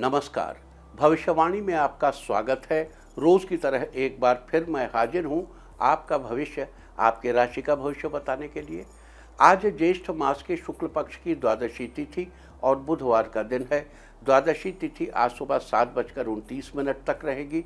नमस्कार भविष्यवाणी में आपका स्वागत है रोज़ की तरह एक बार फिर मैं हाजिर हूँ आपका भविष्य आपके राशि का भविष्य बताने के लिए आज ज्येष्ठ मास के शुक्ल पक्ष की द्वादशी तिथि और बुधवार का दिन है द्वादशी तिथि आज सुबह सात बजकर उनतीस मिनट तक रहेगी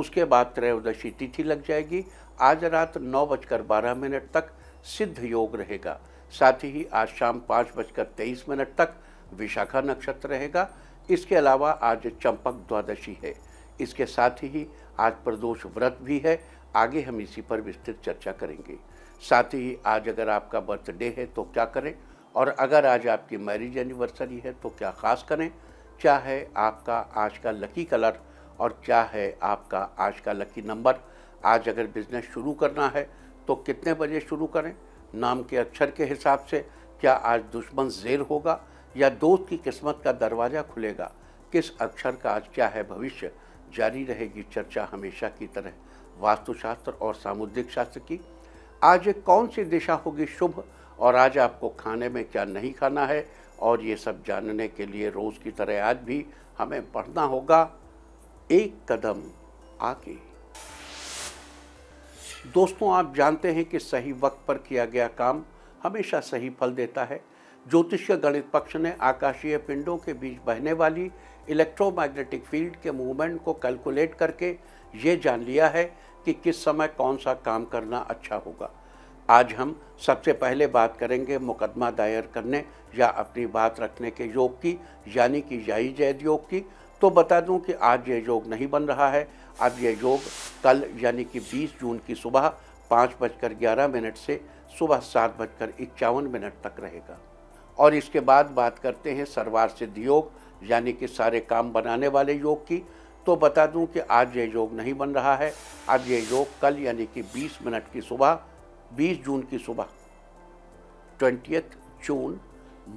उसके बाद त्रयोदशी तिथि लग जाएगी आज रात नौ बजकर बारह मिनट तक सिद्ध योग रहेगा साथ ही आज शाम पाँच बजकर तेईस मिनट तक विशाखा नक्षत्र रहेगा इसके अलावा आज चंपक द्वादशी है इसके साथ ही आज प्रदोष व्रत भी है आगे हम इसी पर विस्तृत चर्चा करेंगे साथ ही आज अगर आपका बर्थडे है तो क्या करें और अगर आज आपकी मैरिज एनिवर्सरी है तो क्या ख़ास करें क्या है आपका आज का लकी कलर और क्या है आपका आज का लकी नंबर आज अगर बिज़नेस शुरू करना है तो कितने बजे शुरू करें नाम के अक्षर के हिसाब से क्या आज दुश्मन जेर होगा या दोस्त की किस्मत का दरवाज़ा खुलेगा किस अक्षर का आज क्या है भविष्य जारी रहेगी चर्चा हमेशा की तरह वास्तुशास्त्र और सामुद्रिक शास्त्र की आज कौन सी दिशा होगी शुभ और आज आपको खाने में क्या नहीं खाना है और ये सब जानने के लिए रोज़ की तरह आज भी हमें पढ़ना होगा एक कदम आगे दोस्तों आप जानते हैं कि सही वक्त पर किया गया काम हमेशा सही फल देता है ज्योतिष गणित पक्ष ने आकाशीय पिंडों के बीच बहने वाली इलेक्ट्रोमैग्नेटिक फील्ड के मूवमेंट को कैलकुलेट करके ये जान लिया है कि किस समय कौन सा काम करना अच्छा होगा आज हम सबसे पहले बात करेंगे मुकदमा दायर करने या अपनी बात रखने के योग की यानी कि जाई जैद योग की तो बता दूं कि आज ये योग नहीं बन रहा है अब ये योग कल यानी कि 20 जून की सुबह पाँच बजकर ग्यारह मिनट से सुबह सात बजकर इक्यावन मिनट तक रहेगा और इसके बाद बात करते हैं सर्वार सिद्ध योग यानी कि सारे काम बनाने वाले योग की तो बता दूं कि आज ये योग नहीं बन रहा है आज ये योग कल यानी कि 20 मिनट की सुबह 20 जून की सुबह ट्वेंटी जून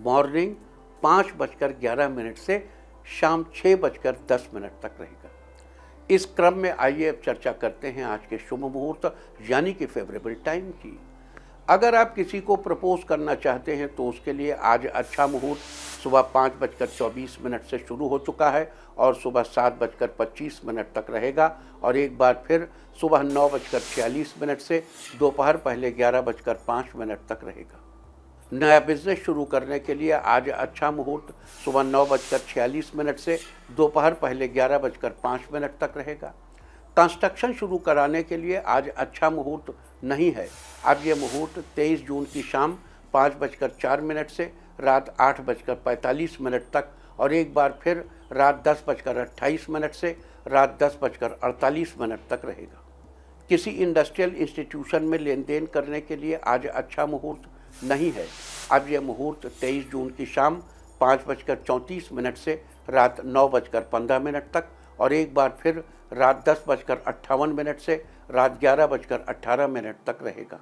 मॉर्निंग पाँच बजकर ग्यारह मिनट से शाम छः बजकर दस मिनट तक रहेगा इस क्रम में आइए अब चर्चा करते हैं आज के शुभ मुहूर्त यानी कि फेवरेबल टाइम की अगर आप किसी को प्रपोज करना चाहते हैं तो उसके लिए आज अच्छा मुहूर्त सुबह पाँच बजकर चौबीस मिनट से शुरू हो चुका है और सुबह सात बजकर पच्चीस मिनट तक रहेगा और एक बार फिर सुबह नौ बजकर छियालीस मिनट से दोपहर पहले ग्यारह बजकर पाँच मिनट तक रहेगा नया बिजनेस शुरू करने के लिए आज अच्छा मुहूर्त सुबह नौ बजकर छियालीस मिनट से दोपहर पहले ग्यारह बजकर पाँच मिनट तक रहेगा कंस्ट्रक्शन शुरू कराने के लिए आज अच्छा मुहूर्त नहीं है अब ये मुहूर्त 23 जून की शाम पाँच बजकर चार मिनट से रात आठ बजकर पैंतालीस मिनट तक और एक बार फिर रात दस बजकर अट्ठाईस मिनट से रात दस बजकर अड़तालीस मिनट तक रहेगा किसी इंडस्ट्रियल इंस्टीट्यूशन में लेन देन करने के लिए आज अच्छा मुहूर्त नहीं है अब यह मुहूर्त 23 जून की शाम पाँच बजकर चौंतीस मिनट से रात नौ बजकर पंद्रह मिनट तक और एक बार फिर रात दस बजकर अट्ठावन मिनट से रात ग्यारह बजकर अट्ठारह मिनट तक रहेगा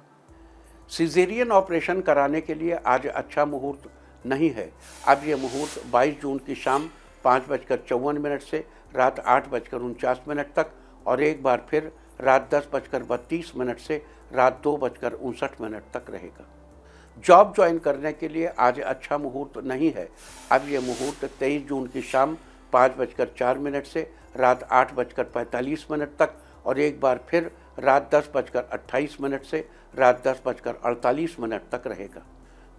सीजेरियन ऑपरेशन कराने के लिए आज अच्छा मुहूर्त नहीं है अब यह मुहूर्त 22 जून की शाम पाँच बजकर चौवन मिनट से रात आठ बजकर उनचास मिनट तक और एक बार फिर रात दस बजकर बत्तीस मिनट से रात दो बजकर उनसठ मिनट तक रहेगा जॉब ज्वाइन करने के लिए आज अच्छा मुहूर्त नहीं है अब यह मुहूर्त 23 जून की शाम पाँच बजकर चार मिनट से रात आठ बजकर पैंतालीस मिनट तक और एक बार फिर रात दस बजकर अट्ठाईस मिनट से रात दस बजकर अड़तालीस मिनट तक रहेगा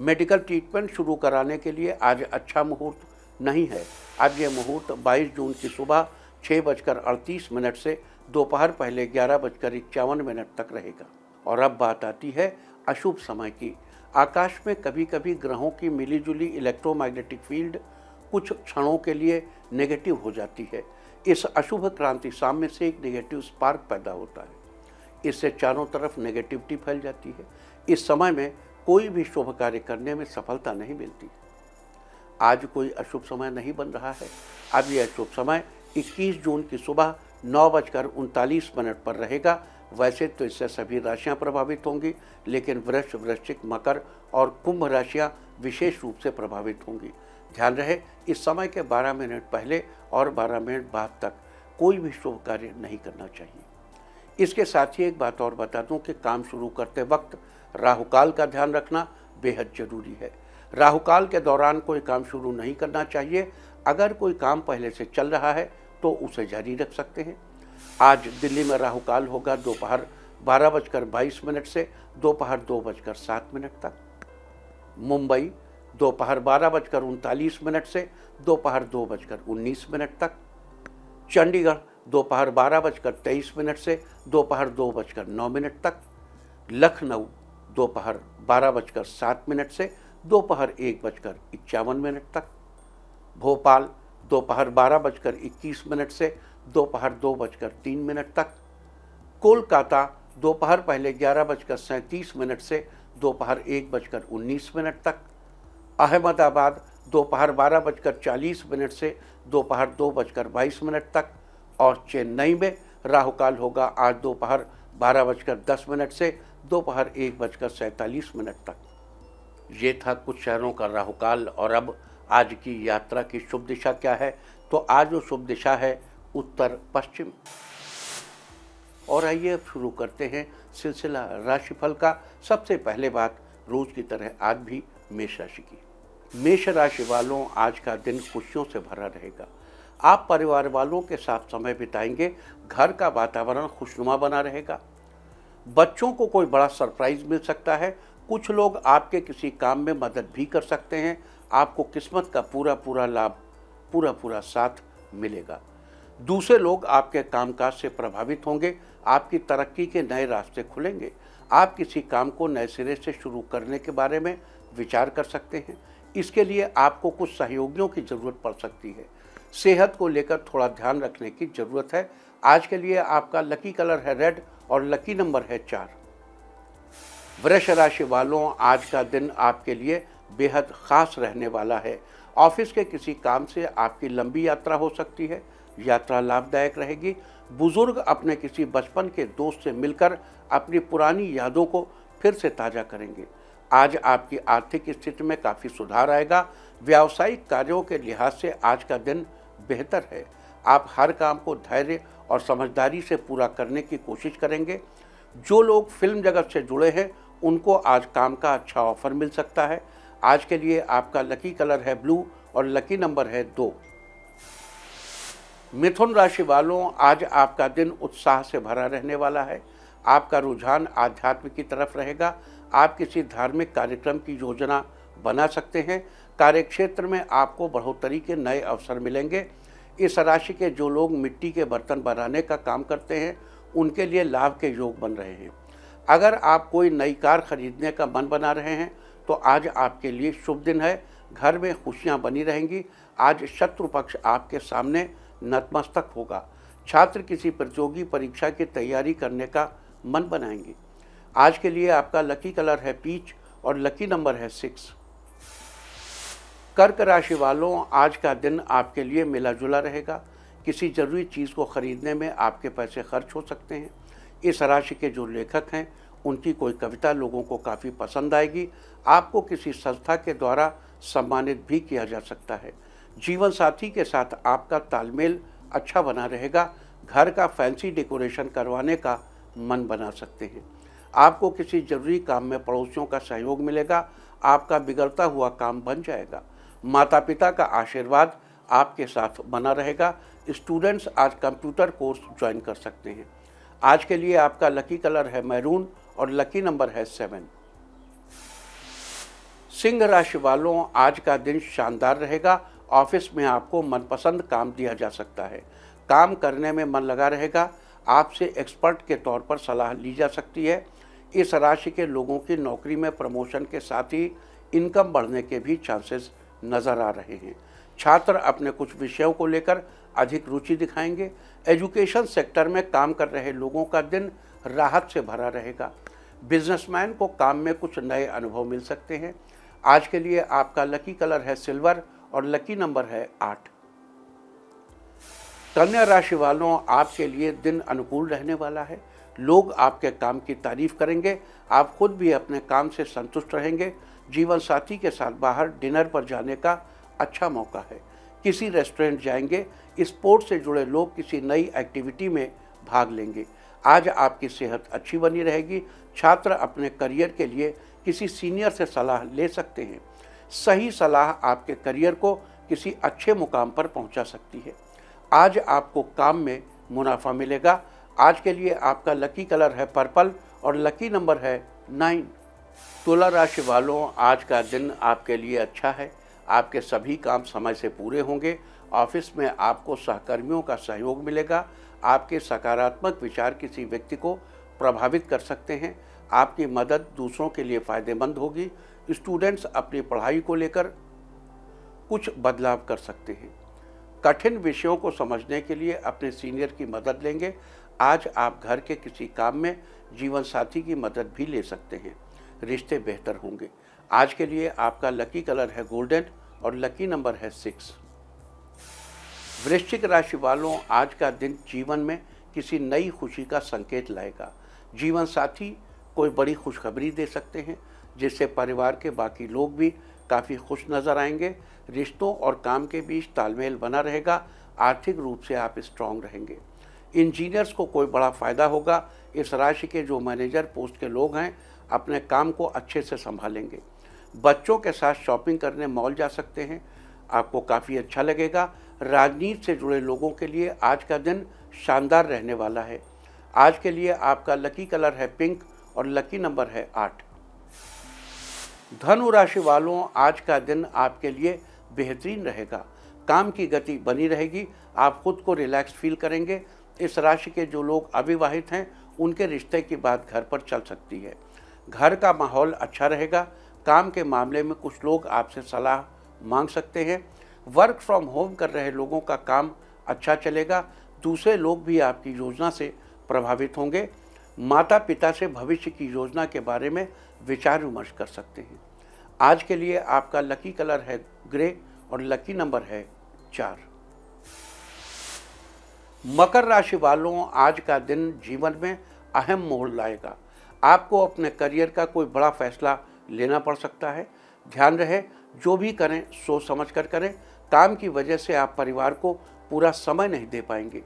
मेडिकल ट्रीटमेंट शुरू कराने के लिए आज अच्छा मुहूर्त नहीं है आज ये मुहूर्त 22 जून की सुबह छः बजकर अड़तीस मिनट से दोपहर पहले ग्यारह बजकर इक्यावन मिनट तक रहेगा और अब बात आती है अशुभ समय की आकाश में कभी कभी ग्रहों की मिलीजुली इलेक्ट्रोमैग्नेटिक फील्ड कुछ क्षणों के लिए नेगेटिव हो जाती है इस अशुभ क्रांति सामने से एक नेगेटिव स्पार्क पैदा होता है इससे चारों तरफ नेगेटिविटी फैल जाती है इस समय में कोई भी शुभ कार्य करने में सफलता नहीं मिलती आज कोई अशुभ समय नहीं बन रहा है अब यह अशुभ समय 21 जून की सुबह नौ बजकर उनतालीस मिनट पर रहेगा वैसे तो इससे सभी राशियां प्रभावित होंगी लेकिन वृक्ष वृश्चिक मकर और कुंभ राशियां विशेष रूप से प्रभावित होंगी ध्यान रहे इस समय के 12 मिनट पहले और 12 मिनट बाद तक कोई भी शुभ कार्य नहीं करना चाहिए इसके साथ ही एक बात और बता दूं कि काम शुरू करते वक्त राहुकाल का ध्यान रखना बेहद ज़रूरी है राहुकाल के दौरान कोई काम शुरू नहीं करना चाहिए अगर कोई काम पहले से चल रहा है तो उसे जारी रख सकते हैं आज दिल्ली में राहुकाल होगा दोपहर बारह बजकर बाईस मिनट से दोपहर दो बजकर सात मिनट तक मुंबई दोपहर बारह बजकर उनतालीस मिनट से दोपहर दो, बजकर उन्नीस मिनट तक चंडीगढ़ दोपहर बारह बजकर तेईस मिनट से दोपहर दो, बजकर नौ मिनट तक लखनऊ दोपहर बारह बजकर सात मिनट से दोपहर एक बजकर इक्यावन मिनट तक भोपाल दोपहर बारह बजकर इक्कीस मिनट से दोपहर दो बजकर तीन मिनट तक कोलकाता दोपहर पहले ग्यारह बजकर सैंतीस मिनट से दोपहर एक बजकर उन्नीस मिनट तक अहमदाबाद दोपहर बारह बजकर चालीस मिनट से दोपहर दो बजकर बाईस मिनट तक और चेन्नई में राहुकाल होगा आज दोपहर बारह बजकर दस मिनट से दोपहर एक बजकर सैंतालीस मिनट तक ये था कुछ शहरों का राहुकाल और अब आज की यात्रा की शुभ दिशा क्या है तो आज जो शुभ दिशा है उत्तर पश्चिम और आइए शुरू करते हैं सिलसिला राशिफल का सबसे पहले बात रोज की तरह आज भी मेष राशि की मेष राशि वालों आज का दिन खुशियों से भरा रहेगा आप परिवार वालों के साथ समय बिताएंगे घर का वातावरण खुशनुमा बना रहेगा बच्चों को कोई बड़ा सरप्राइज मिल सकता है कुछ लोग आपके किसी काम में मदद भी कर सकते हैं आपको किस्मत का पूरा पूरा लाभ पूरा पूरा साथ मिलेगा दूसरे लोग आपके कामकाज से प्रभावित होंगे आपकी तरक्की के नए रास्ते खुलेंगे आप किसी काम को नए सिरे से शुरू करने के बारे में विचार कर सकते हैं इसके लिए आपको कुछ सहयोगियों की ज़रूरत पड़ सकती है सेहत को लेकर थोड़ा ध्यान रखने की ज़रूरत है आज के लिए आपका लकी कलर है रेड और लकी नंबर है चार वृक्ष राशि वालों आज का दिन आपके लिए बेहद ख़ास रहने वाला है ऑफिस के किसी काम से आपकी लंबी यात्रा हो सकती है यात्रा लाभदायक रहेगी बुजुर्ग अपने किसी बचपन के दोस्त से मिलकर अपनी पुरानी यादों को फिर से ताज़ा करेंगे आज आपकी आर्थिक स्थिति में काफ़ी सुधार आएगा व्यावसायिक कार्यों के लिहाज से आज का दिन बेहतर है आप हर काम को धैर्य और समझदारी से पूरा करने की कोशिश करेंगे जो लोग फिल्म जगत से जुड़े हैं उनको आज काम का अच्छा ऑफर मिल सकता है आज के लिए आपका लकी कलर है ब्लू और लकी नंबर है दो मिथुन राशि वालों आज आपका दिन उत्साह से भरा रहने वाला है आपका रुझान आध्यात्म की तरफ रहेगा आप किसी धार्मिक कार्यक्रम की योजना बना सकते हैं कार्यक्षेत्र में आपको बढ़ोतरी के नए अवसर मिलेंगे इस राशि के जो लोग मिट्टी के बर्तन बनाने का काम करते हैं उनके लिए लाभ के योग बन रहे हैं अगर आप कोई नई कार खरीदने का मन बना रहे हैं तो आज आपके लिए शुभ दिन है घर में खुशियाँ बनी रहेंगी आज शत्रु पक्ष आपके सामने नतमस्तक होगा छात्र किसी प्रतियोगी परीक्षा की तैयारी करने का मन बनाएंगे आज के लिए आपका लकी कलर है पीच और लकी नंबर है सिक्स कर्क राशि वालों आज का दिन आपके लिए मिला जुला रहेगा किसी ज़रूरी चीज़ को ख़रीदने में आपके पैसे खर्च हो सकते हैं इस राशि के जो लेखक हैं उनकी कोई कविता लोगों को काफ़ी पसंद आएगी आपको किसी संस्था के द्वारा सम्मानित भी किया जा सकता है जीवन साथी के साथ आपका तालमेल अच्छा बना रहेगा घर का फैंसी डेकोरेशन करवाने का मन बना सकते हैं आपको किसी जरूरी काम में पड़ोसियों का सहयोग मिलेगा आपका बिगड़ता हुआ काम बन जाएगा माता पिता का आशीर्वाद आपके साथ बना रहेगा स्टूडेंट्स आज कंप्यूटर कोर्स ज्वाइन कर सकते हैं आज के लिए आपका लकी कलर है मैरून और लकी नंबर है सेवन सिंह राशि वालों आज का दिन शानदार रहेगा ऑफिस में आपको मनपसंद काम दिया जा सकता है काम करने में मन लगा रहेगा आपसे एक्सपर्ट के तौर पर सलाह ली जा सकती है इस राशि के लोगों की नौकरी में प्रमोशन के साथ ही इनकम बढ़ने के भी चांसेस नज़र आ रहे हैं छात्र अपने कुछ विषयों को लेकर अधिक रुचि दिखाएंगे एजुकेशन सेक्टर में काम कर रहे लोगों का दिन राहत से भरा रहेगा बिजनेसमैन को काम में कुछ नए अनुभव मिल सकते हैं आज के लिए आपका लकी कलर है सिल्वर और लकी नंबर है आठ कन्या राशि वालों आपके लिए दिन अनुकूल रहने वाला है लोग आपके काम की तारीफ करेंगे आप खुद भी अपने काम से संतुष्ट रहेंगे जीवन साथी के साथ बाहर डिनर पर जाने का अच्छा मौका है किसी रेस्टोरेंट जाएंगे स्पोर्ट्स से जुड़े लोग किसी नई एक्टिविटी में भाग लेंगे आज आपकी सेहत अच्छी बनी रहेगी छात्र अपने करियर के लिए किसी सीनियर से सलाह ले सकते हैं सही सलाह आपके करियर को किसी अच्छे मुकाम पर पहुंचा सकती है आज आपको काम में मुनाफा मिलेगा आज के लिए आपका लकी कलर है पर्पल और लकी नंबर है नाइन तुला राशि वालों आज का दिन आपके लिए अच्छा है आपके सभी काम समय से पूरे होंगे ऑफिस में आपको सहकर्मियों का सहयोग मिलेगा आपके सकारात्मक विचार किसी व्यक्ति को प्रभावित कर सकते हैं आपकी मदद दूसरों के लिए फ़ायदेमंद होगी स्टूडेंट्स अपनी पढ़ाई को लेकर कुछ बदलाव कर सकते हैं कठिन विषयों को समझने के लिए अपने सीनियर की मदद लेंगे आज आप घर के किसी काम में जीवन साथी की मदद भी ले सकते हैं रिश्ते बेहतर होंगे आज के लिए आपका लकी कलर है गोल्डन और लकी नंबर है सिक्स वृश्चिक राशि वालों आज का दिन जीवन में किसी नई खुशी का संकेत लाएगा जीवन साथी कोई बड़ी खुशखबरी दे सकते हैं जिससे परिवार के बाकी लोग भी काफ़ी खुश नज़र आएंगे रिश्तों और काम के बीच तालमेल बना रहेगा आर्थिक रूप से आप स्ट्रांग रहेंगे इंजीनियर्स को कोई बड़ा फ़ायदा होगा इस राशि के जो मैनेजर पोस्ट के लोग हैं अपने काम को अच्छे से संभालेंगे बच्चों के साथ शॉपिंग करने मॉल जा सकते हैं आपको काफ़ी अच्छा लगेगा राजनीति से जुड़े लोगों के लिए आज का दिन शानदार रहने वाला है आज के लिए आपका लकी कलर है पिंक और लकी नंबर है आठ धनु राशि वालों आज का दिन आपके लिए बेहतरीन रहेगा काम की गति बनी रहेगी आप खुद को रिलैक्स फील करेंगे इस राशि के जो लोग अविवाहित हैं उनके रिश्ते की बात घर पर चल सकती है घर का माहौल अच्छा रहेगा काम के मामले में कुछ लोग आपसे सलाह मांग सकते हैं वर्क फ्रॉम होम कर रहे लोगों का काम अच्छा चलेगा दूसरे लोग भी आपकी योजना से प्रभावित होंगे माता पिता से भविष्य की योजना के बारे में विचार विमर्श कर सकते हैं आज के लिए आपका लकी कलर है ग्रे और लकी नंबर है चार मकर राशि वालों आज का दिन जीवन में अहम मोड़ लाएगा आपको अपने करियर का कोई बड़ा फैसला लेना पड़ सकता है ध्यान रहे जो भी करें सोच समझ कर करें काम की वजह से आप परिवार को पूरा समय नहीं दे पाएंगे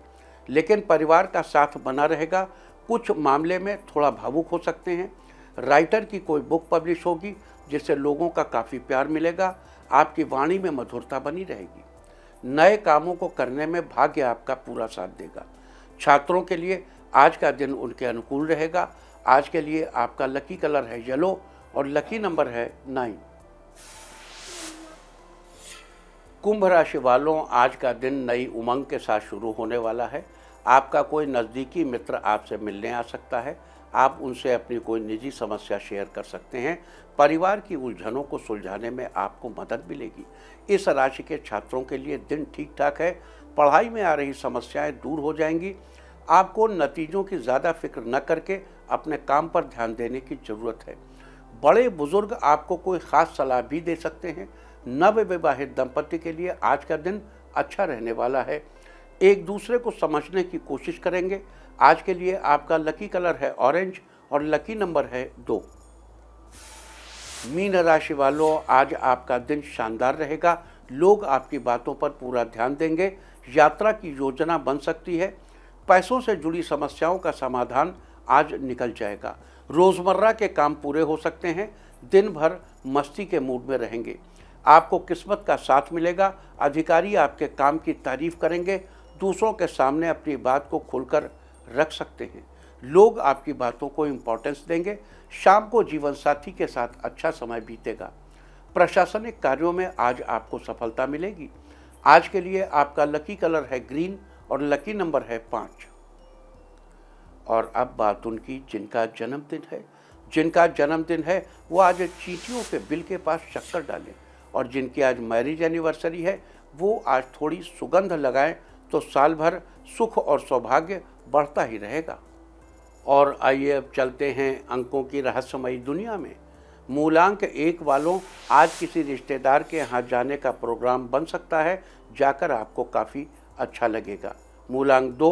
लेकिन परिवार का साथ बना रहेगा कुछ मामले में थोड़ा भावुक हो सकते हैं राइटर की कोई बुक पब्लिश होगी जिससे लोगों का काफ़ी प्यार मिलेगा आपकी वाणी में मधुरता बनी रहेगी नए कामों को करने में भाग्य आपका पूरा साथ देगा छात्रों के लिए आज का दिन उनके अनुकूल रहेगा आज के लिए आपका लकी कलर है येलो और लकी नंबर है नाइन कुंभ राशि वालों आज का दिन नई उमंग के साथ शुरू होने वाला है आपका कोई नज़दीकी मित्र आपसे मिलने आ सकता है आप उनसे अपनी कोई निजी समस्या शेयर कर सकते हैं परिवार की उलझनों को सुलझाने में आपको मदद मिलेगी इस राशि के छात्रों के लिए दिन ठीक ठाक है पढ़ाई में आ रही समस्याएं दूर हो जाएंगी आपको नतीजों की ज़्यादा फिक्र न करके अपने काम पर ध्यान देने की ज़रूरत है बड़े बुजुर्ग आपको कोई ख़ास सलाह भी दे सकते हैं नव विवाहित दंपति के लिए आज का दिन अच्छा रहने वाला है एक दूसरे को समझने की कोशिश करेंगे आज के लिए आपका लकी कलर है ऑरेंज और लकी नंबर है दो मीन राशि वालों आज आपका दिन शानदार रहेगा लोग आपकी बातों पर पूरा ध्यान देंगे यात्रा की योजना बन सकती है पैसों से जुड़ी समस्याओं का समाधान आज निकल जाएगा रोज़मर्रा के काम पूरे हो सकते हैं दिन भर मस्ती के मूड में रहेंगे आपको किस्मत का साथ मिलेगा अधिकारी आपके काम की तारीफ करेंगे दूसरों के सामने अपनी बात को खुलकर रख सकते हैं लोग आपकी बातों को इम्पोर्टेंस देंगे शाम को जीवन साथी के साथ अच्छा समय बीतेगा प्रशासनिक कार्यों में आज आपको सफलता मिलेगी आज के लिए आपका लकी कलर है ग्रीन और लकी नंबर है पाँच और अब बात उनकी जिनका जन्मदिन है जिनका जन्मदिन है वो आज चीटियों के बिल के पास चक्कर डालें और जिनकी आज मैरिज एनिवर्सरी है वो आज थोड़ी सुगंध लगाएं तो साल भर सुख और सौभाग्य बढ़ता ही रहेगा और आइए अब चलते हैं अंकों की रहस्यमयी दुनिया में मूलांक एक वालों आज किसी रिश्तेदार के यहाँ जाने का प्रोग्राम बन सकता है जाकर आपको काफ़ी अच्छा लगेगा मूलांक दो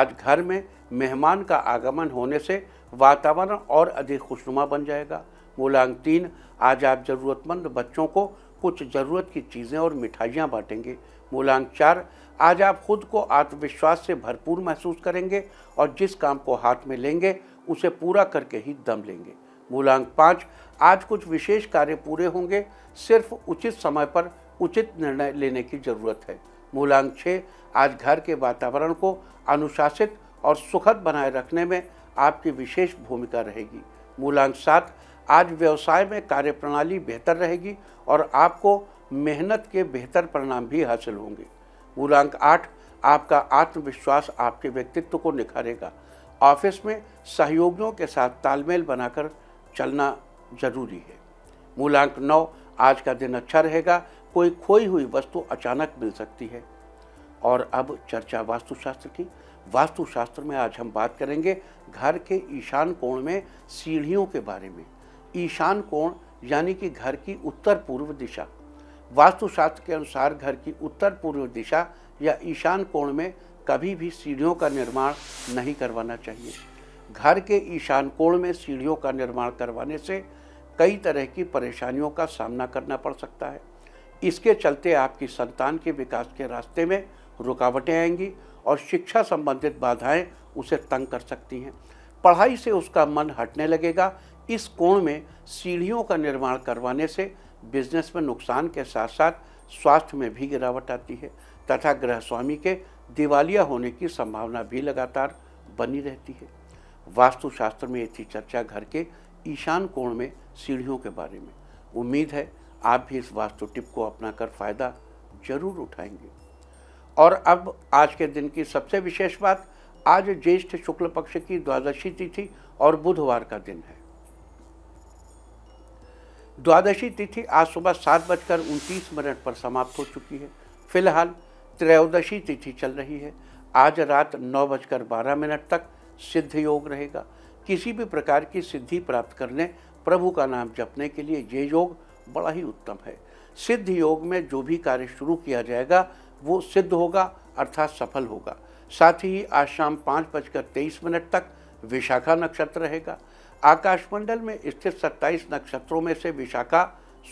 आज घर में मेहमान का आगमन होने से वातावरण और अधिक खुशनुमा बन जाएगा मूलांक तीन आज आप ज़रूरतमंद बच्चों को कुछ ज़रूरत की चीज़ें और मिठाइयाँ बांटेंगे मूलांक चार आज आप खुद को आत्मविश्वास से भरपूर महसूस करेंगे और जिस काम को हाथ में लेंगे उसे पूरा करके ही दम लेंगे मूलांक पाँच आज कुछ विशेष कार्य पूरे होंगे सिर्फ उचित समय पर उचित निर्णय लेने की जरूरत है मूलांक छः आज घर के वातावरण को अनुशासित और सुखद बनाए रखने में आपकी विशेष भूमिका रहेगी मूलांक सात आज व्यवसाय में कार्यप्रणाली बेहतर रहेगी और आपको मेहनत के बेहतर परिणाम भी हासिल होंगे मूलांक आठ आपका आत्मविश्वास आपके व्यक्तित्व को निखारेगा ऑफिस में सहयोगियों के साथ तालमेल बनाकर चलना जरूरी है मूलांक नौ आज का दिन अच्छा रहेगा कोई खोई हुई वस्तु अचानक मिल सकती है और अब चर्चा वास्तुशास्त्र की वास्तुशास्त्र में आज हम बात करेंगे घर के ईशान कोण में सीढ़ियों के बारे में ईशान कोण यानी कि घर की उत्तर पूर्व दिशा वास्तुशास्त्र के अनुसार घर की उत्तर पूर्व दिशा या ईशान कोण में कभी भी सीढ़ियों का निर्माण नहीं करवाना चाहिए घर के ईशान कोण में सीढ़ियों का निर्माण करवाने से कई तरह की परेशानियों का सामना करना पड़ सकता है इसके चलते आपकी संतान के विकास के रास्ते में रुकावटें आएंगी और शिक्षा संबंधित बाधाएं उसे तंग कर सकती हैं पढ़ाई से उसका मन हटने लगेगा इस कोण में सीढ़ियों का निर्माण करवाने से बिजनेस में नुकसान के साथ साथ स्वास्थ्य में भी गिरावट आती है तथा ग्रह स्वामी के दिवालिया होने की संभावना भी लगातार बनी रहती है वास्तुशास्त्र में ये थी चर्चा घर के ईशान कोण में सीढ़ियों के बारे में उम्मीद है आप भी इस वास्तु टिप को अपना कर फायदा जरूर उठाएंगे और अब आज के दिन की सबसे विशेष बात आज ज्येष्ठ शुक्ल पक्ष की द्वादशी तिथि और बुधवार का दिन है द्वादशी तिथि आज सुबह सात बजकर उनतीस मिनट पर समाप्त हो चुकी है फिलहाल त्रयोदशी तिथि चल रही है आज रात नौ बजकर बारह मिनट तक सिद्ध योग रहेगा किसी भी प्रकार की सिद्धि प्राप्त करने प्रभु का नाम जपने के लिए ये योग बड़ा ही उत्तम है सिद्ध योग में जो भी कार्य शुरू किया जाएगा वो सिद्ध होगा अर्थात सफल होगा साथ ही आज शाम पाँच बजकर तेईस मिनट तक विशाखा नक्षत्र रहेगा आकाशमंडल में स्थित 27 नक्षत्रों में से विशाखा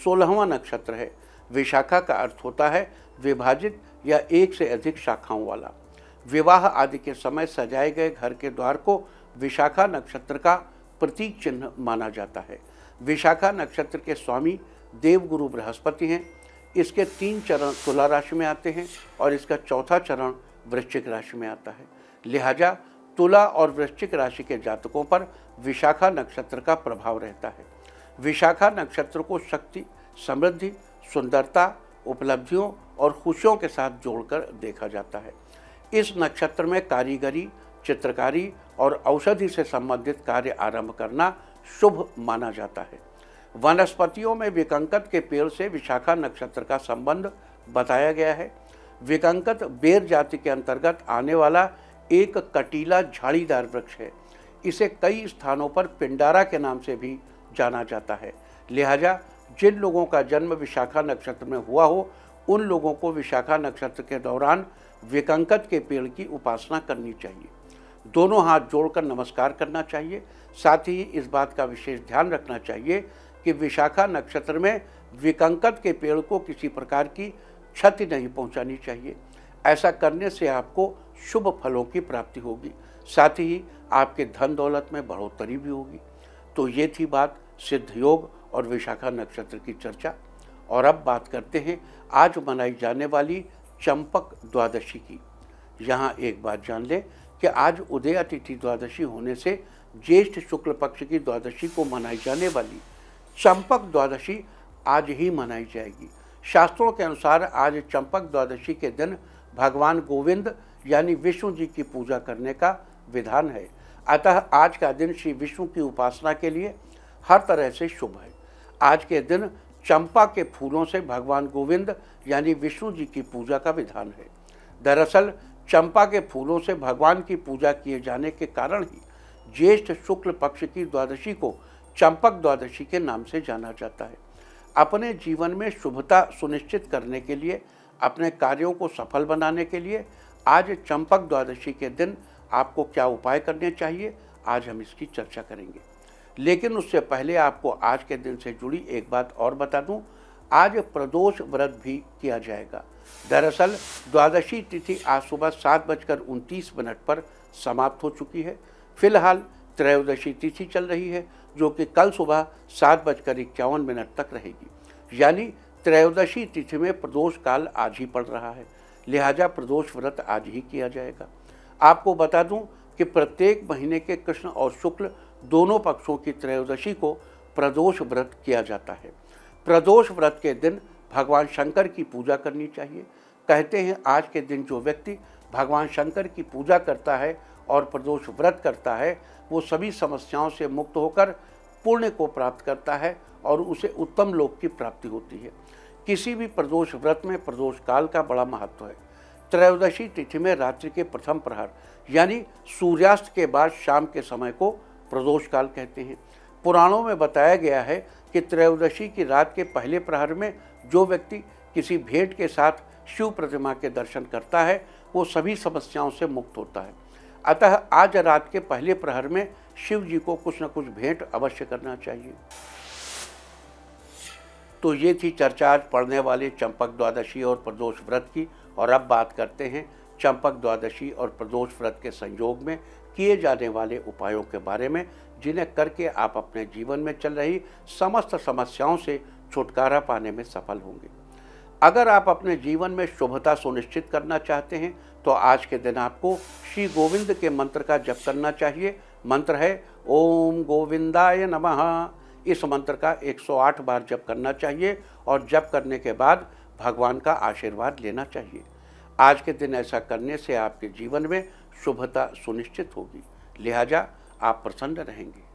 सोलहवां नक्षत्र है विशाखा का अर्थ होता है विभाजित या एक से अधिक शाखाओं वाला विवाह आदि के समय सजाए गए घर के द्वार को विशाखा नक्षत्र का प्रतीक चिन्ह माना जाता है विशाखा नक्षत्र के स्वामी देवगुरु बृहस्पति हैं इसके तीन चरण तुला राशि में आते हैं और इसका चौथा चरण वृश्चिक राशि में आता है लिहाजा तुला और वृश्चिक राशि के जातकों पर विशाखा नक्षत्र का प्रभाव रहता है विशाखा नक्षत्र को शक्ति समृद्धि सुंदरता उपलब्धियों और खुशियों के साथ जोड़कर देखा जाता है इस नक्षत्र में कारीगरी चित्रकारी और औषधि से संबंधित कार्य आरंभ करना शुभ माना जाता है वनस्पतियों में विकंकत के पेड़ से विशाखा नक्षत्र का संबंध बताया गया है विकंकत बेर जाति के अंतर्गत आने वाला एक कटीला झाड़ीदार वृक्ष है इसे कई स्थानों पर पिंडारा के नाम से भी जाना जाता है लिहाजा जिन लोगों का जन्म विशाखा नक्षत्र में हुआ हो उन लोगों को विशाखा नक्षत्र के दौरान विकंकत के पेड़ की उपासना करनी चाहिए दोनों हाथ जोड़कर नमस्कार करना चाहिए साथ ही इस बात का विशेष ध्यान रखना चाहिए कि विशाखा नक्षत्र में विकंकत के पेड़ को किसी प्रकार की क्षति नहीं पहुंचानी चाहिए ऐसा करने से आपको शुभ फलों की प्राप्ति होगी साथ ही आपके धन दौलत में बढ़ोतरी भी होगी तो ये थी बात सिद्ध योग और विशाखा नक्षत्र की चर्चा और अब बात करते हैं आज मनाई जाने वाली चंपक द्वादशी की यहाँ एक बात जान लें कि आज उदय अतिथि द्वादशी होने से ज्येष्ठ शुक्ल पक्ष की द्वादशी को मनाई जाने वाली चंपक द्वादशी आज ही मनाई जाएगी शास्त्रों के अनुसार आज चंपक द्वादशी के दिन भगवान गोविंद यानी विष्णु जी की पूजा करने का विधान है अतः आज का दिन श्री विष्णु की उपासना के लिए हर तरह से शुभ है आज के दिन चंपा के फूलों से भगवान गोविंद यानी विष्णु जी की पूजा का विधान है दरअसल चंपा के फूलों से भगवान की पूजा किए जाने के कारण ही ज्येष्ठ शुक्ल पक्ष की द्वादशी को चंपक द्वादशी के नाम से जाना जाता है अपने जीवन में शुभता सुनिश्चित करने के लिए अपने कार्यों को सफल बनाने के लिए आज चंपक द्वादशी के दिन आपको क्या उपाय करने चाहिए आज हम इसकी चर्चा करेंगे लेकिन उससे पहले आपको आज के दिन से जुड़ी एक बात और बता दूं आज प्रदोष व्रत भी किया जाएगा दरअसल द्वादशी तिथि आज सुबह सात बजकर उनतीस मिनट पर समाप्त हो चुकी है फिलहाल त्रयोदशी तिथि चल रही है जो कि कल सुबह सात बजकर इक्यावन मिनट तक रहेगी यानी त्रयोदशी तिथि में प्रदोष काल आज ही पड़ रहा है लिहाजा प्रदोष व्रत आज ही किया जाएगा आपको बता दूं कि प्रत्येक महीने के कृष्ण और शुक्ल दोनों पक्षों की त्रयोदशी को प्रदोष व्रत किया जाता है प्रदोष व्रत के दिन भगवान शंकर की पूजा करनी चाहिए कहते हैं आज के दिन जो व्यक्ति भगवान शंकर की पूजा करता है और प्रदोष व्रत करता है वो सभी समस्याओं से मुक्त होकर पुण्य को प्राप्त करता है और उसे उत्तम लोक की प्राप्ति होती है किसी भी प्रदोष व्रत में प्रदोष काल का बड़ा महत्व है त्रयोदशी तिथि में रात्रि के प्रथम प्रहर यानी सूर्यास्त के बाद शाम के समय को प्रदोष काल कहते हैं पुराणों में बताया गया है कि त्रयोदशी की रात के पहले प्रहर में जो व्यक्ति किसी भेंट के साथ शिव प्रतिमा के दर्शन करता है वो सभी समस्याओं से मुक्त होता है अतः आज रात के पहले प्रहर में शिव जी को कुछ न कुछ भेंट अवश्य करना चाहिए तो ये थी चर्चा आज पढ़ने वाले चंपक द्वादशी और प्रदोष व्रत की और अब बात करते हैं चंपक द्वादशी और प्रदोष व्रत के संयोग में किए जाने वाले उपायों के बारे में जिन्हें करके आप अपने जीवन में चल रही समस्त समस्याओं से छुटकारा पाने में सफल होंगे अगर आप अपने जीवन में शुभता सुनिश्चित करना चाहते हैं तो आज के दिन आपको श्री गोविंद के मंत्र का जप करना चाहिए मंत्र है ओम गोविंदाय नमः इस मंत्र का 108 बार जप करना चाहिए और जप करने के बाद भगवान का आशीर्वाद लेना चाहिए आज के दिन ऐसा करने से आपके जीवन में शुभता सुनिश्चित होगी लिहाजा आप प्रसन्न रहेंगे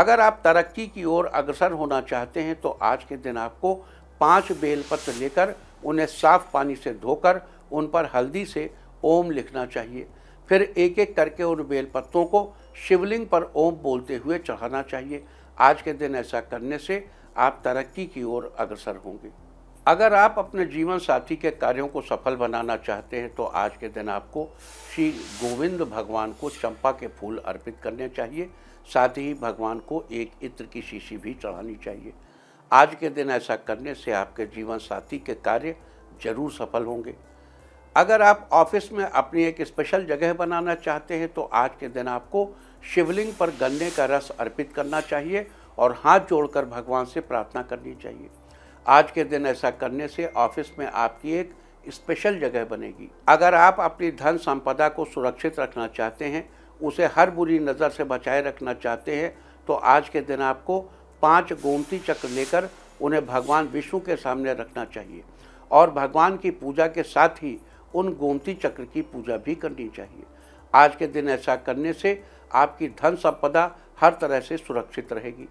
अगर आप तरक्की की ओर अग्रसर होना चाहते हैं तो आज के दिन आपको पांच बेलपत्र लेकर उन्हें साफ पानी से धोकर उन पर हल्दी से ओम लिखना चाहिए फिर एक एक करके उन बेलपत्तों को शिवलिंग पर ओम बोलते हुए चढ़ाना चाहिए आज के दिन ऐसा करने से आप तरक्की की ओर अग्रसर होंगे अगर आप अपने जीवन साथी के कार्यों को सफल बनाना चाहते हैं तो आज के दिन आपको श्री गोविंद भगवान को चंपा के फूल अर्पित करने चाहिए साथ ही भगवान को एक इत्र की शीशी भी चढ़ानी चाहिए आज के दिन ऐसा करने से आपके जीवन साथी के कार्य जरूर सफल होंगे अगर आप ऑफिस में अपनी एक स्पेशल जगह बनाना चाहते हैं तो आज के दिन आपको शिवलिंग पर गन्ने का रस अर्पित करना चाहिए और हाथ जोड़कर भगवान से प्रार्थना करनी चाहिए आज के दिन ऐसा करने से ऑफिस में आपकी एक स्पेशल जगह बनेगी अगर आप अपनी धन संपदा को सुरक्षित रखना चाहते हैं उसे हर बुरी नज़र से बचाए रखना चाहते हैं तो आज के दिन आपको पांच गोमती चक्र लेकर उन्हें भगवान विष्णु के सामने रखना चाहिए और भगवान की पूजा के साथ ही उन गोमती चक्र की पूजा भी करनी चाहिए आज के दिन ऐसा करने से आपकी धन संपदा हर तरह से सुरक्षित रहेगी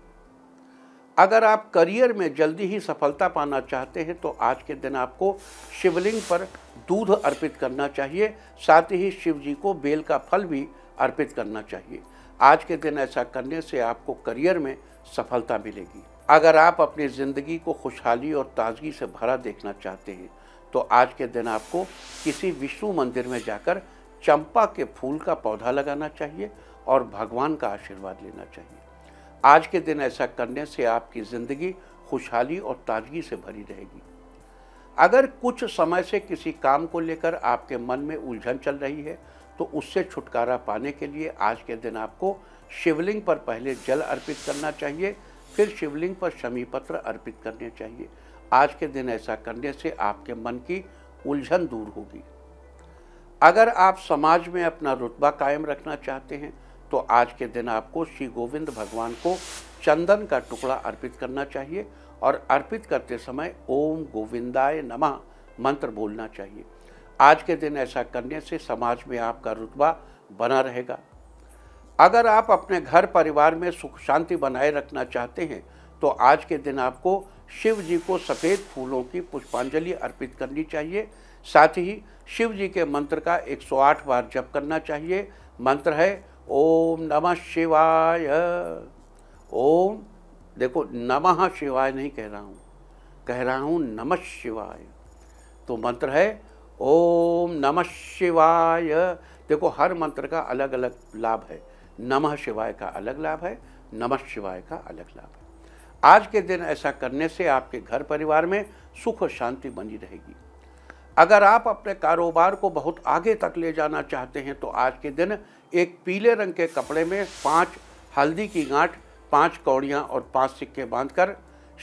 अगर आप करियर में जल्दी ही सफलता पाना चाहते हैं तो आज के दिन आपको शिवलिंग पर दूध अर्पित करना चाहिए साथ ही शिव जी को बेल का फल भी अर्पित करना चाहिए आज के दिन ऐसा करने से आपको करियर में सफलता मिलेगी अगर आप अपनी ज़िंदगी को खुशहाली और ताजगी से भरा देखना चाहते हैं तो आज के दिन आपको किसी विष्णु मंदिर में जाकर चंपा के फूल का पौधा लगाना चाहिए और भगवान का आशीर्वाद लेना चाहिए आज के दिन ऐसा करने से आपकी ज़िंदगी खुशहाली और ताजगी से भरी रहेगी अगर कुछ समय से किसी काम को लेकर आपके मन में उलझन चल रही है तो उससे छुटकारा पाने के लिए आज के दिन आपको शिवलिंग पर पहले जल अर्पित करना चाहिए फिर शिवलिंग पर शमी पत्र अर्पित करने चाहिए आज के दिन ऐसा करने से आपके मन की उलझन दूर होगी अगर आप समाज में अपना रुतबा कायम रखना चाहते हैं तो आज के दिन आपको श्री गोविंद भगवान को चंदन का टुकड़ा अर्पित करना चाहिए और अर्पित करते समय ओम गोविंदाय नमः मंत्र बोलना चाहिए आज के दिन ऐसा करने से समाज में आपका रुतबा बना रहेगा अगर आप अपने घर परिवार में सुख शांति बनाए रखना चाहते हैं तो आज के दिन आपको शिव जी को सफ़ेद फूलों की पुष्पांजलि अर्पित करनी चाहिए साथ ही शिव जी के मंत्र का 108 बार जप करना चाहिए मंत्र है ओम नमः शिवाय ओम देखो नमः शिवाय नहीं कह रहा हूँ कह रहा हूँ नमः शिवाय तो मंत्र है ओम नमः शिवाय देखो हर मंत्र का अलग अलग लाभ है नमः शिवाय का अलग लाभ है नमः शिवाय का अलग लाभ है आज के दिन ऐसा करने से आपके घर परिवार में सुख और शांति बनी रहेगी अगर आप अपने कारोबार को बहुत आगे तक ले जाना चाहते हैं तो आज के दिन एक पीले रंग के कपड़े में पांच हल्दी की गांठ पांच कौड़ियाँ और पांच सिक्के बांधकर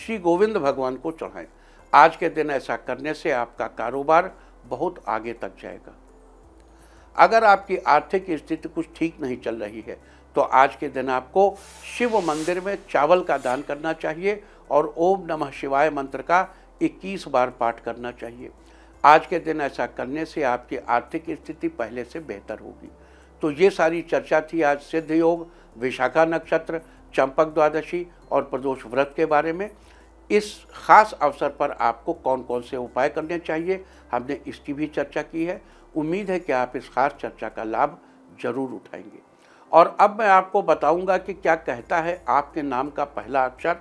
श्री गोविंद भगवान को चढ़ाएं आज के दिन ऐसा करने से आपका कारोबार बहुत आगे तक जाएगा अगर आपकी आर्थिक स्थिति कुछ ठीक नहीं चल रही है तो आज के दिन आपको शिव मंदिर में चावल का दान करना चाहिए और ओम नमः शिवाय मंत्र का 21 बार पाठ करना चाहिए आज के दिन ऐसा करने से आपकी आर्थिक स्थिति पहले से बेहतर होगी तो ये सारी चर्चा थी आज सिद्ध योग विशाखा नक्षत्र चंपक द्वादशी और प्रदोष व्रत के बारे में इस खास अवसर पर आपको कौन कौन से उपाय करने चाहिए हमने इसकी भी चर्चा की है उम्मीद है कि आप इस खास चर्चा का लाभ जरूर उठाएंगे और अब मैं आपको बताऊंगा कि क्या कहता है आपके नाम का पहला अक्षर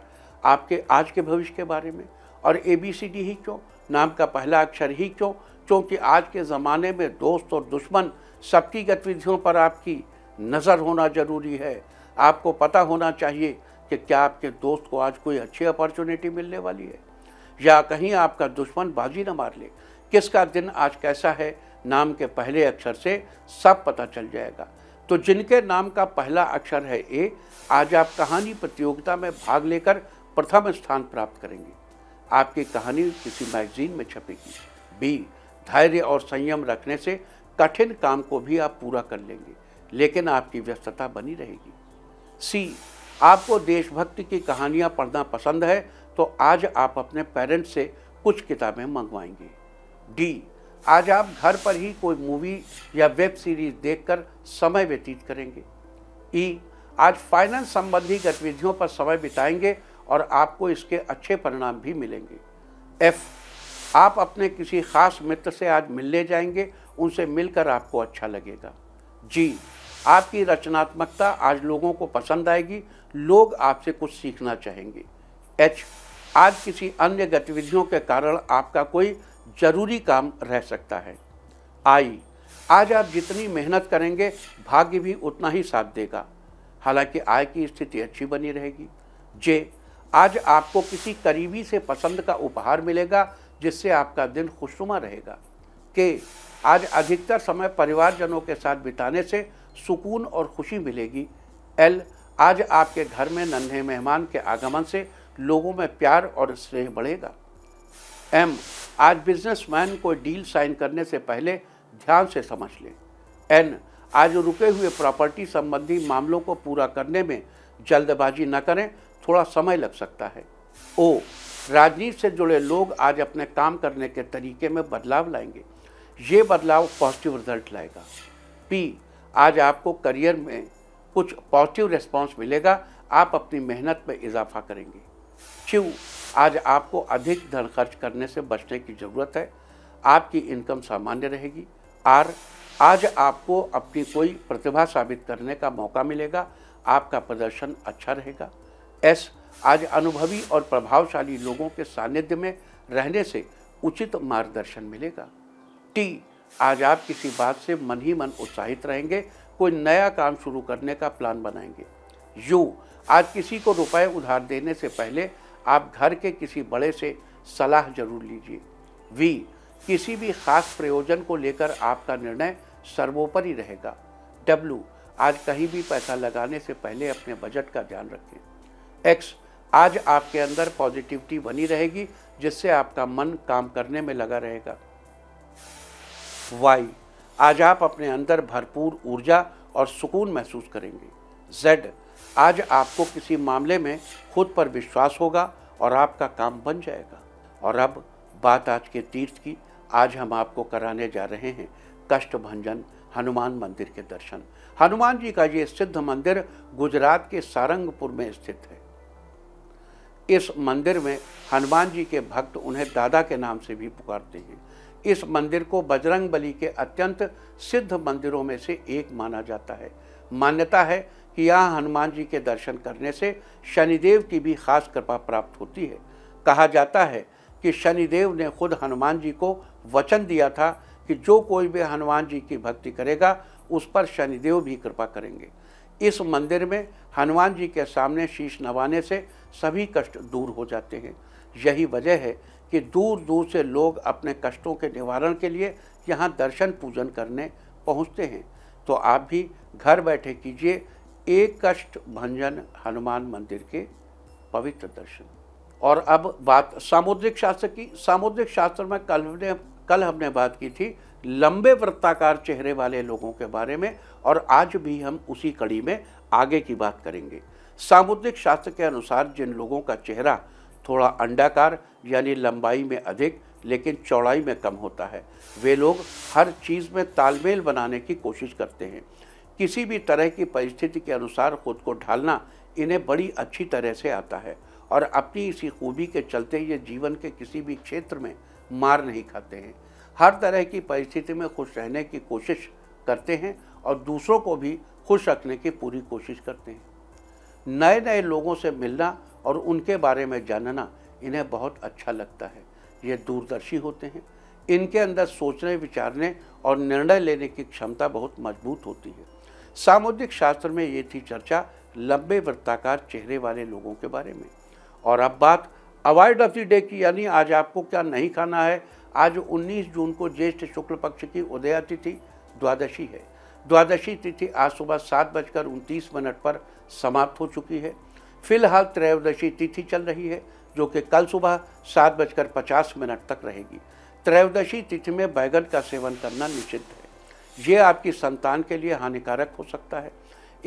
आपके आज के भविष्य के बारे में और ए बी सी डी ही क्यों नाम का पहला अक्षर ही क्यों क्योंकि आज के ज़माने में दोस्त और दुश्मन सबकी गतिविधियों पर आपकी नज़र होना ज़रूरी है आपको पता होना चाहिए कि क्या आपके दोस्त को आज कोई अच्छी अपॉर्चुनिटी मिलने वाली है या कहीं आपका दुश्मन बाजी न मार ले किसका दिन आज कैसा है नाम के पहले अक्षर से सब पता चल जाएगा तो जिनके नाम का पहला अक्षर है ए आज आप कहानी प्रतियोगिता में भाग लेकर प्रथम स्थान प्राप्त करेंगे आपकी कहानी किसी मैगजीन में छपेगी बी धैर्य और संयम रखने से कठिन काम को भी आप पूरा कर लेंगे लेकिन आपकी व्यस्तता बनी रहेगी सी आपको देशभक्ति की कहानियाँ पढ़ना पसंद है तो आज आप अपने पेरेंट्स से कुछ किताबें मंगवाएंगे डी आज आप घर पर ही कोई मूवी या वेब सीरीज देखकर समय व्यतीत करेंगे ई आज फाइनेंस संबंधी गतिविधियों पर समय बिताएंगे और आपको इसके अच्छे परिणाम भी मिलेंगे एफ आप अपने किसी खास मित्र से आज मिलने जाएंगे उनसे मिलकर आपको अच्छा लगेगा जी आपकी रचनात्मकता आज लोगों को पसंद आएगी लोग आपसे कुछ सीखना चाहेंगे एच आज किसी अन्य गतिविधियों के कारण आपका कोई जरूरी काम रह सकता है आई आज आप जितनी मेहनत करेंगे भाग्य भी उतना ही साथ देगा हालांकि आय की स्थिति अच्छी बनी रहेगी जे आज आपको किसी करीबी से पसंद का उपहार मिलेगा जिससे आपका दिन खुशनुमा रहेगा के आज अधिकतर समय परिवारजनों के साथ बिताने से सुकून और खुशी मिलेगी एल आज आपके घर में नन्हे मेहमान के आगमन से लोगों में प्यार और स्नेह बढ़ेगा एम आज बिजनेसमैन को डील साइन करने से पहले ध्यान से समझ लें एन आज रुके हुए प्रॉपर्टी संबंधी मामलों को पूरा करने में जल्दबाजी न करें थोड़ा समय लग सकता है ओ राजनीति से जुड़े लोग आज अपने काम करने के तरीके में बदलाव लाएंगे ये बदलाव पॉजिटिव रिजल्ट लाएगा पी आज आपको करियर में कुछ पॉजिटिव रिस्पॉन्स मिलेगा आप अपनी मेहनत में इजाफा करेंगे क्यू आज आपको अधिक धन खर्च करने से बचने की ज़रूरत है आपकी इनकम सामान्य रहेगी आर आज आपको अपनी कोई प्रतिभा साबित करने का मौका मिलेगा आपका प्रदर्शन अच्छा रहेगा एस आज अनुभवी और प्रभावशाली लोगों के सानिध्य में रहने से उचित मार्गदर्शन मिलेगा टी आज आप किसी बात से मन ही मन उत्साहित रहेंगे कोई नया काम शुरू करने का प्लान बनाएंगे यू आज किसी को रुपए उधार देने से पहले आप घर के किसी बड़े से सलाह जरूर लीजिए वी किसी भी खास प्रयोजन को लेकर आपका निर्णय सर्वोपरि रहेगा डब्ल्यू आज कहीं भी पैसा लगाने से पहले अपने बजट का ध्यान रखें एक्स आज आपके अंदर पॉजिटिविटी बनी रहेगी जिससे आपका मन काम करने में लगा रहेगा वाई आज आप अपने अंदर भरपूर ऊर्जा और सुकून महसूस करेंगे जेड आज आपको किसी मामले में खुद पर विश्वास होगा और आपका काम बन जाएगा और अब बात आज के तीर्थ की आज हम आपको कराने जा रहे हैं कष्ट भंजन हनुमान मंदिर के दर्शन हनुमान जी का ये सिद्ध मंदिर गुजरात के सारंगपुर में स्थित है इस मंदिर में हनुमान जी के भक्त उन्हें दादा के नाम से भी पुकारते हैं इस मंदिर को बजरंग बली के अत्यंत सिद्ध मंदिरों में से एक माना जाता है मान्यता है कि यहाँ हनुमान जी के दर्शन करने से शनिदेव की भी खास कृपा प्राप्त होती है कहा जाता है कि शनिदेव ने खुद हनुमान जी को वचन दिया था कि जो कोई भी हनुमान जी की भक्ति करेगा उस पर शनिदेव भी कृपा करेंगे इस मंदिर में हनुमान जी के सामने शीश नवाने से सभी कष्ट दूर हो जाते हैं यही वजह है कि दूर दूर से लोग अपने कष्टों के निवारण के लिए यहाँ दर्शन पूजन करने पहुँचते हैं तो आप भी घर बैठे कीजिए एक कष्ट भंजन हनुमान मंदिर के पवित्र दर्शन और अब बात सामुद्रिक शास्त्र की सामुद्रिक शास्त्र में कल ने कल हमने बात की थी लंबे वृत्ताकार चेहरे वाले लोगों के बारे में और आज भी हम उसी कड़ी में आगे की बात करेंगे सामुद्रिक शास्त्र के अनुसार जिन लोगों का चेहरा थोड़ा अंडाकार यानी लंबाई में अधिक लेकिन चौड़ाई में कम होता है वे लोग हर चीज़ में तालमेल बनाने की कोशिश करते हैं किसी भी तरह की परिस्थिति के अनुसार खुद को ढालना इन्हें बड़ी अच्छी तरह से आता है और अपनी इसी खूबी के चलते ये जीवन के किसी भी क्षेत्र में मार नहीं खाते हैं हर तरह की परिस्थिति में खुश रहने की कोशिश करते हैं और दूसरों को भी खुश रखने की पूरी कोशिश करते हैं नए नए लोगों से मिलना और उनके बारे में जानना इन्हें बहुत अच्छा लगता है ये दूरदर्शी होते हैं इनके अंदर सोचने विचारने और निर्णय लेने की क्षमता बहुत मजबूत होती है सामुद्रिक शास्त्र में ये थी चर्चा लंबे वृत्ताकार चेहरे वाले लोगों के बारे में और अब बात अवॉइड ऑफ द डे की यानी आज आपको क्या नहीं खाना है आज 19 जून को ज्येष्ठ शुक्ल पक्ष की उदयातिथि द्वादशी है द्वादशी तिथि आज सुबह सात बजकर उनतीस मिनट पर समाप्त हो चुकी है फिलहाल त्रयोदशी तिथि चल रही है जो कि कल सुबह सात बजकर पचास मिनट तक रहेगी त्रयोदशी तिथि में बैगन का सेवन करना निश्चित है ये आपकी संतान के लिए हानिकारक हो सकता है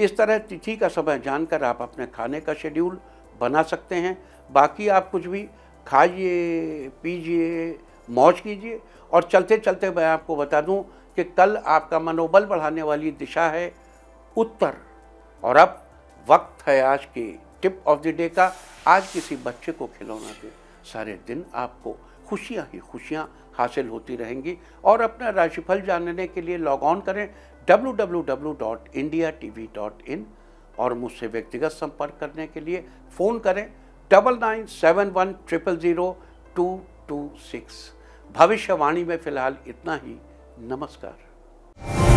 इस तरह तिथि का समय जानकर आप अपने खाने का शेड्यूल बना सकते हैं बाकी आप कुछ भी खाइए पीजिए मौज कीजिए और चलते चलते मैं आपको बता दूं कि कल आपका मनोबल बढ़ाने वाली दिशा है उत्तर और अब वक्त है आज के टिप ऑफ द डे का आज किसी बच्चे को खिलौना दे सारे दिन आपको खुशियाँ ही खुशियाँ हासिल होती रहेंगी और अपना राशिफल जानने के लिए लॉग ऑन करें www.indiatv.in और मुझसे व्यक्तिगत संपर्क करने के लिए फ़ोन करें double nine seven one triple zero two two six भविष्यवाणी में फ़िलहाल इतना ही नमस्कार